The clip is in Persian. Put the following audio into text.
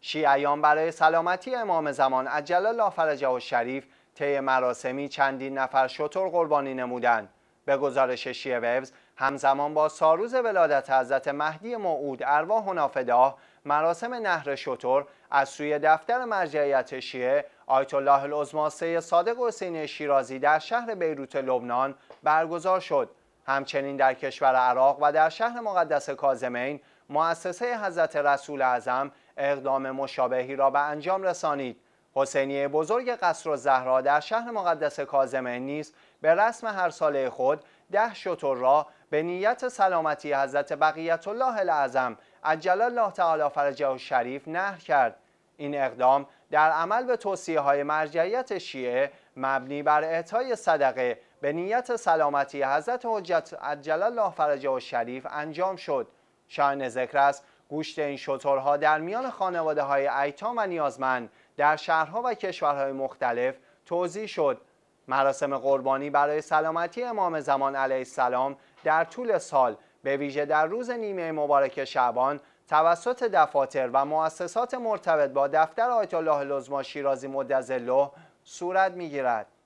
شیعیان برای سلامتی امام زمان عجل الله فرجه و شریف طی مراسمی چندین نفر شطور قربانی نمودند به گزارش شیعه ویوز همزمان با ساروز ولادت حضرت مهدی معود ارواح نافده مراسم نهر شطور از سوی دفتر مرجعیت شیعه آیت الله العظما صادق حسین شیرازی در شهر بیروت لبنان برگزار شد همچنین در کشور عراق و در شهر مقدس کازمین مؤسسه حضرت رسول اعظم اقدام مشابهی را به انجام رسانید حسینیه بزرگ قصر و زهرا در شهر مقدس کازمین نیز به رسم هر ساله خود ده شطور را به نیت سلامتی حضرت بقیت الله الاعظم عجل الله تعالی فرجه و شریف نهر کرد این اقدام در عمل به توصیه های مرجعیت شیعه مبنی بر اعطای صدقه به نیت سلامتی حضرت حجت عجل الله فرجه و شریف انجام شد شاین ذکر است گوشت این شطورها در میان خانواده های ایتام و نیازمند در شهرها و کشورهای مختلف توضیح شد مراسم قربانی برای سلامتی امام زمان علیه السلام در طول سال به ویژه در روز نیمه مبارک شعبان توسط دفاتر و مؤسسات مرتبط با دفتر آیت الله لزما شیرازی مدظله صورت میگیرد